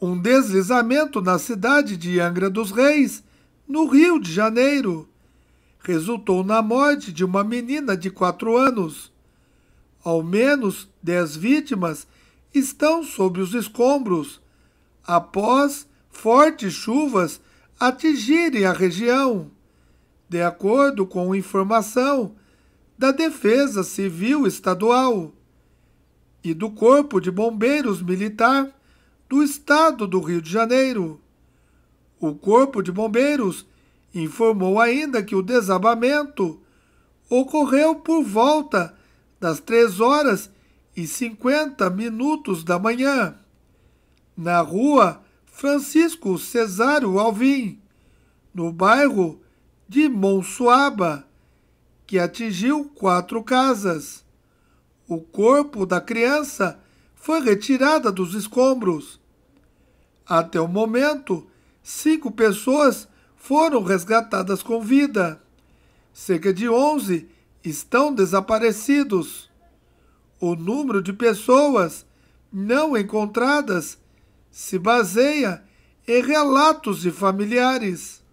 um deslizamento na cidade de Angra dos Reis, no Rio de Janeiro, resultou na morte de uma menina de quatro anos. Ao menos dez vítimas estão sob os escombros após fortes chuvas atingirem a região. De acordo com informação da Defesa Civil Estadual e do Corpo de Bombeiros Militar, do Estado do Rio de Janeiro. O Corpo de Bombeiros informou ainda que o desabamento ocorreu por volta das 3 horas e 50 minutos da manhã, na rua Francisco Cesário Alvim, no bairro de Monsuaba, que atingiu quatro casas. O corpo da criança foi retirada dos escombros. Até o momento, cinco pessoas foram resgatadas com vida. Cerca de 11 estão desaparecidos. O número de pessoas não encontradas se baseia em relatos de familiares.